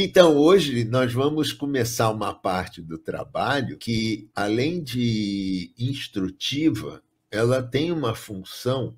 Então, hoje nós vamos começar uma parte do trabalho que, além de instrutiva, ela tem uma função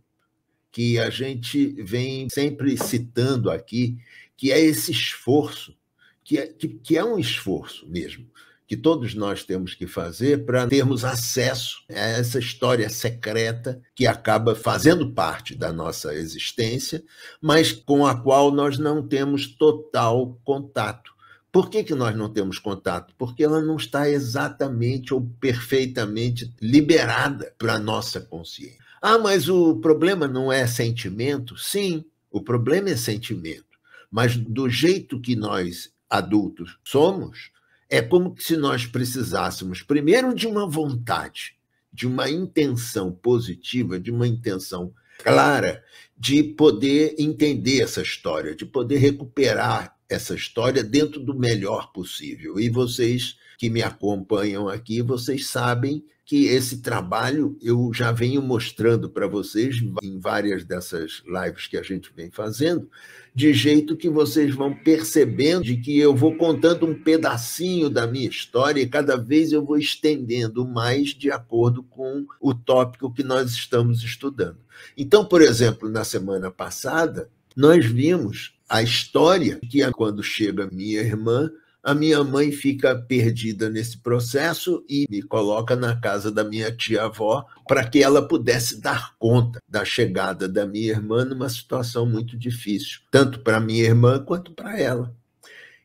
que a gente vem sempre citando aqui, que é esse esforço, que é, que, que é um esforço mesmo, que todos nós temos que fazer para termos acesso a essa história secreta que acaba fazendo parte da nossa existência, mas com a qual nós não temos total contato. Por que, que nós não temos contato? Porque ela não está exatamente ou perfeitamente liberada para a nossa consciência. Ah, mas o problema não é sentimento? Sim, o problema é sentimento. Mas do jeito que nós adultos somos, é como se nós precisássemos, primeiro, de uma vontade, de uma intenção positiva, de uma intenção clara, de poder entender essa história, de poder recuperar essa história dentro do melhor possível. E vocês que me acompanham aqui, vocês sabem que esse trabalho eu já venho mostrando para vocês em várias dessas lives que a gente vem fazendo, de jeito que vocês vão percebendo de que eu vou contando um pedacinho da minha história e cada vez eu vou estendendo mais de acordo com o tópico que nós estamos estudando. Então, por exemplo, na semana passada, nós vimos a história que é quando chega minha irmã a minha mãe fica perdida nesse processo e me coloca na casa da minha tia-avó para que ela pudesse dar conta da chegada da minha irmã numa situação muito difícil, tanto para minha irmã quanto para ela.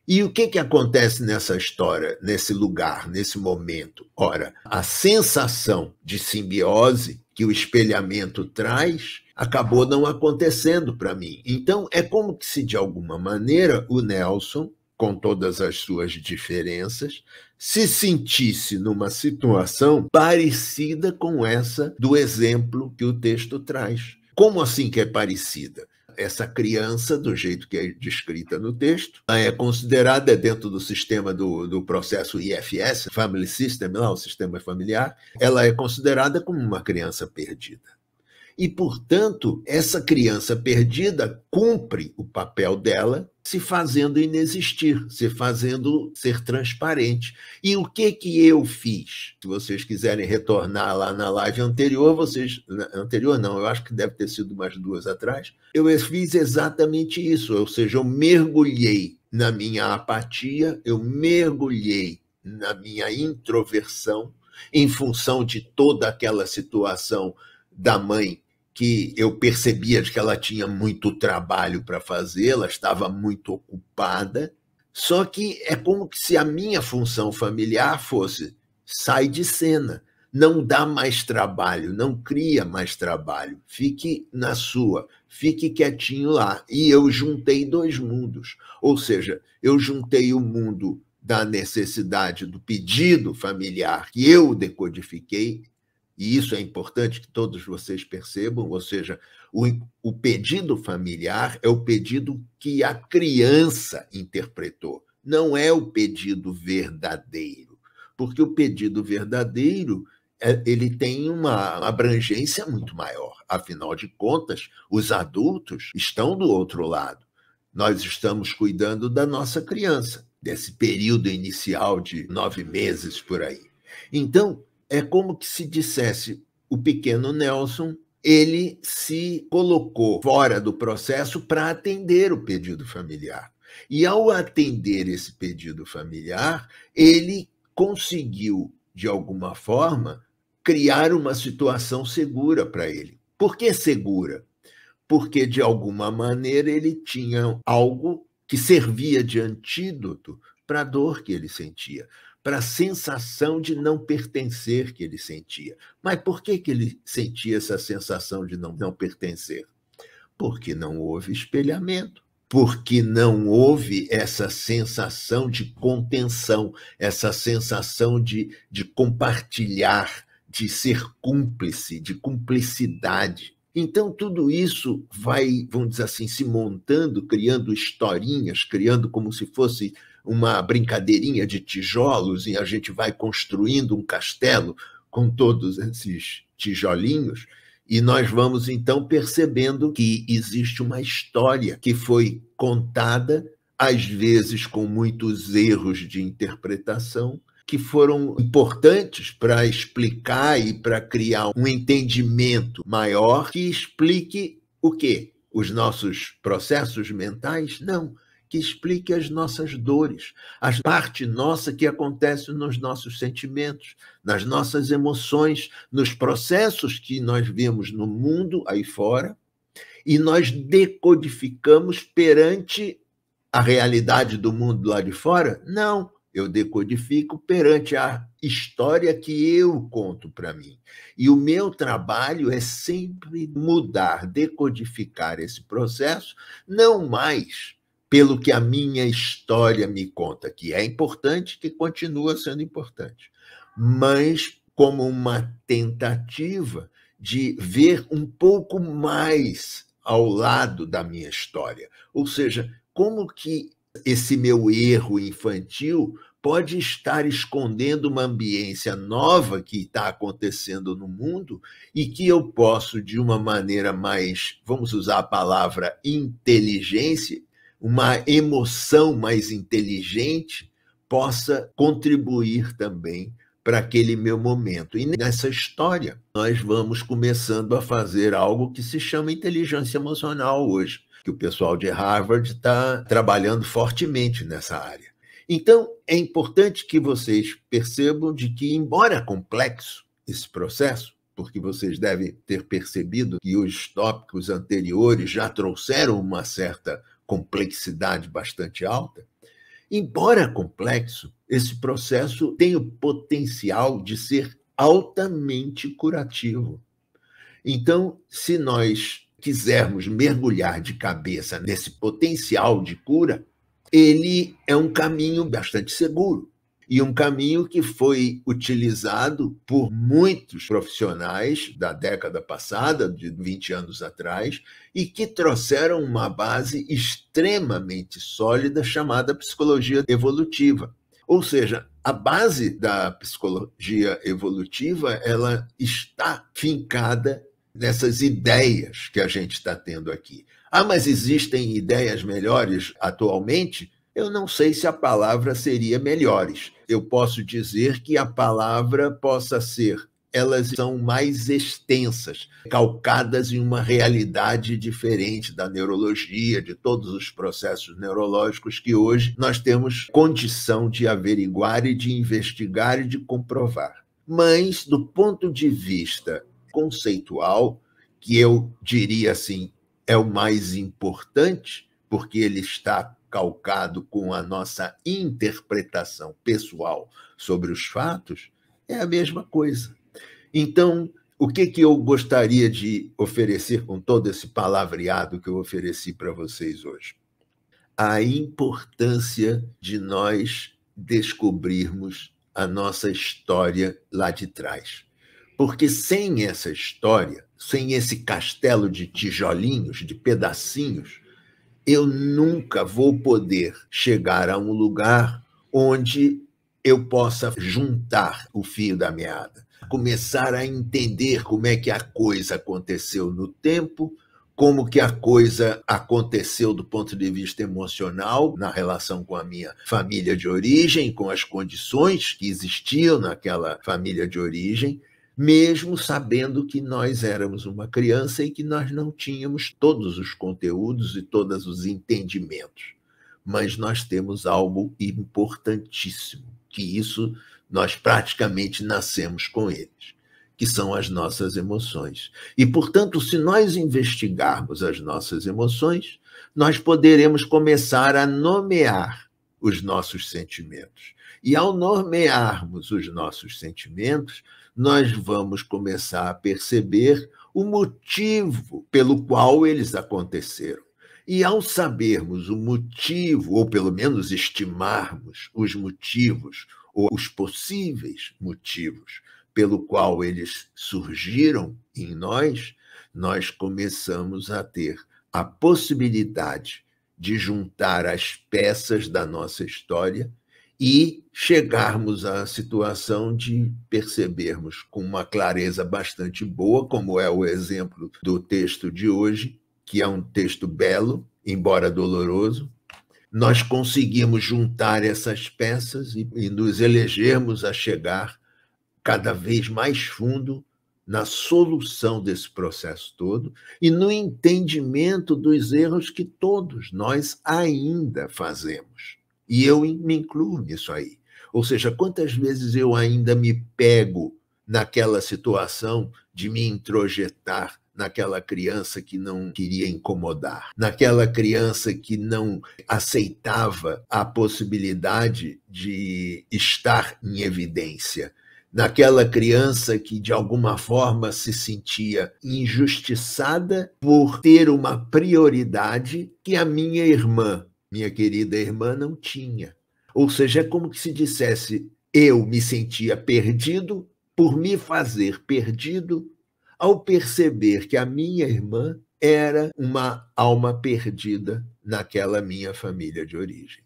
E o que, que acontece nessa história, nesse lugar, nesse momento? Ora, a sensação de simbiose que o espelhamento traz acabou não acontecendo para mim. Então, é como se, de alguma maneira, o Nelson com todas as suas diferenças, se sentisse numa situação parecida com essa do exemplo que o texto traz. Como assim que é parecida? Essa criança, do jeito que é descrita no texto, é considerada dentro do sistema do, do processo IFS, Family System, lá, o sistema familiar, ela é considerada como uma criança perdida. E, portanto, essa criança perdida cumpre o papel dela se fazendo inexistir, se fazendo ser transparente. E o que que eu fiz? Se vocês quiserem retornar lá na live anterior, vocês anterior não, eu acho que deve ter sido mais duas atrás, eu é, fiz exatamente isso, ou seja, eu mergulhei na minha apatia, eu mergulhei na minha introversão em função de toda aquela situação da mãe que eu percebia de que ela tinha muito trabalho para fazer, ela estava muito ocupada. Só que é como se a minha função familiar fosse sai de cena, não dá mais trabalho, não cria mais trabalho, fique na sua, fique quietinho lá. E eu juntei dois mundos, ou seja, eu juntei o mundo da necessidade do pedido familiar que eu decodifiquei e isso é importante que todos vocês percebam, ou seja, o, o pedido familiar é o pedido que a criança interpretou, não é o pedido verdadeiro, porque o pedido verdadeiro é, ele tem uma abrangência muito maior. Afinal de contas, os adultos estão do outro lado. Nós estamos cuidando da nossa criança, desse período inicial de nove meses por aí. Então, é como que se dissesse o pequeno Nelson ele se colocou fora do processo para atender o pedido familiar. E ao atender esse pedido familiar, ele conseguiu, de alguma forma, criar uma situação segura para ele. Por que segura? Porque, de alguma maneira, ele tinha algo que servia de antídoto para a dor que ele sentia para a sensação de não pertencer que ele sentia. Mas por que, que ele sentia essa sensação de não, não pertencer? Porque não houve espelhamento, porque não houve essa sensação de contenção, essa sensação de, de compartilhar, de ser cúmplice, de cumplicidade. Então, tudo isso vai, vamos dizer assim, se montando, criando historinhas, criando como se fosse uma brincadeirinha de tijolos e a gente vai construindo um castelo com todos esses tijolinhos. E nós vamos então percebendo que existe uma história que foi contada, às vezes com muitos erros de interpretação, que foram importantes para explicar e para criar um entendimento maior que explique o quê? Os nossos processos mentais? Não, que explique as nossas dores, a parte nossa que acontece nos nossos sentimentos, nas nossas emoções, nos processos que nós vemos no mundo aí fora e nós decodificamos perante a realidade do mundo lá de fora? Não, eu decodifico perante a história que eu conto para mim. E o meu trabalho é sempre mudar, decodificar esse processo, não mais pelo que a minha história me conta, que é importante, que continua sendo importante, mas como uma tentativa de ver um pouco mais ao lado da minha história, ou seja, como que esse meu erro infantil pode estar escondendo uma ambiência nova que está acontecendo no mundo e que eu posso, de uma maneira mais, vamos usar a palavra inteligência, uma emoção mais inteligente possa contribuir também para aquele meu momento. E nessa história, nós vamos começando a fazer algo que se chama inteligência emocional hoje, que o pessoal de Harvard está trabalhando fortemente nessa área. Então, é importante que vocês percebam de que, embora complexo esse processo, porque vocês devem ter percebido que os tópicos anteriores já trouxeram uma certa complexidade bastante alta, embora complexo, esse processo tem o potencial de ser altamente curativo. Então, se nós quisermos mergulhar de cabeça nesse potencial de cura, ele é um caminho bastante seguro e um caminho que foi utilizado por muitos profissionais da década passada, de 20 anos atrás, e que trouxeram uma base extremamente sólida chamada psicologia evolutiva. Ou seja, a base da psicologia evolutiva ela está fincada nessas ideias que a gente está tendo aqui. Ah, mas existem ideias melhores atualmente? Eu não sei se a palavra seria melhores. Eu posso dizer que a palavra possa ser elas são mais extensas, calcadas em uma realidade diferente da neurologia, de todos os processos neurológicos que hoje nós temos condição de averiguar e de investigar e de comprovar. Mas, do ponto de vista conceitual, que eu diria assim, é o mais importante, porque ele está calcado com a nossa interpretação pessoal sobre os fatos, é a mesma coisa. Então, o que, que eu gostaria de oferecer com todo esse palavreado que eu ofereci para vocês hoje? A importância de nós descobrirmos a nossa história lá de trás. Porque sem essa história, sem esse castelo de tijolinhos, de pedacinhos, eu nunca vou poder chegar a um lugar onde eu possa juntar o fio da meada, começar a entender como é que a coisa aconteceu no tempo, como que a coisa aconteceu do ponto de vista emocional na relação com a minha família de origem, com as condições que existiam naquela família de origem mesmo sabendo que nós éramos uma criança e que nós não tínhamos todos os conteúdos e todos os entendimentos. Mas nós temos algo importantíssimo, que isso nós praticamente nascemos com eles, que são as nossas emoções. E, portanto, se nós investigarmos as nossas emoções, nós poderemos começar a nomear os nossos sentimentos. E ao nomearmos os nossos sentimentos, nós vamos começar a perceber o motivo pelo qual eles aconteceram. E ao sabermos o motivo, ou pelo menos estimarmos os motivos, ou os possíveis motivos pelo qual eles surgiram em nós, nós começamos a ter a possibilidade de juntar as peças da nossa história e chegarmos à situação de percebermos com uma clareza bastante boa, como é o exemplo do texto de hoje, que é um texto belo, embora doloroso, nós conseguimos juntar essas peças e, e nos elegermos a chegar cada vez mais fundo na solução desse processo todo e no entendimento dos erros que todos nós ainda fazemos. E eu me incluo nisso aí. Ou seja, quantas vezes eu ainda me pego naquela situação de me introjetar naquela criança que não queria incomodar, naquela criança que não aceitava a possibilidade de estar em evidência, naquela criança que de alguma forma se sentia injustiçada por ter uma prioridade que a minha irmã minha querida irmã não tinha. Ou seja, é como se dissesse: eu me sentia perdido por me fazer perdido ao perceber que a minha irmã era uma alma perdida naquela minha família de origem.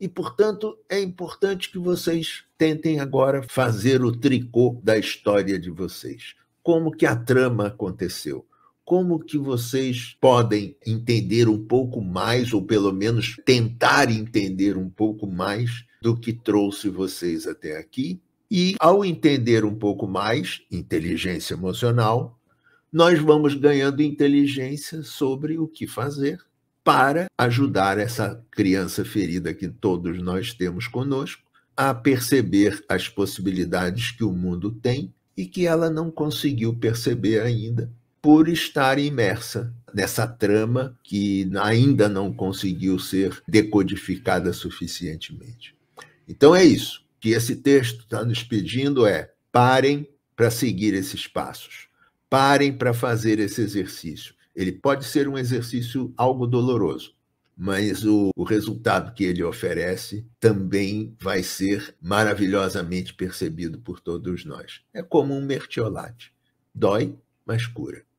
E, portanto, é importante que vocês tentem agora fazer o tricô da história de vocês. Como que a trama aconteceu? como que vocês podem entender um pouco mais, ou pelo menos tentar entender um pouco mais do que trouxe vocês até aqui? E ao entender um pouco mais inteligência emocional, nós vamos ganhando inteligência sobre o que fazer para ajudar essa criança ferida que todos nós temos conosco a perceber as possibilidades que o mundo tem e que ela não conseguiu perceber ainda, por estar imersa nessa trama que ainda não conseguiu ser decodificada suficientemente. Então é isso que esse texto está nos pedindo é parem para seguir esses passos, parem para fazer esse exercício. Ele pode ser um exercício algo doloroso, mas o, o, resultado que ele oferece também vai ser maravilhosamente percebido por todos nós. É como um mertiolate, dói, mas cura.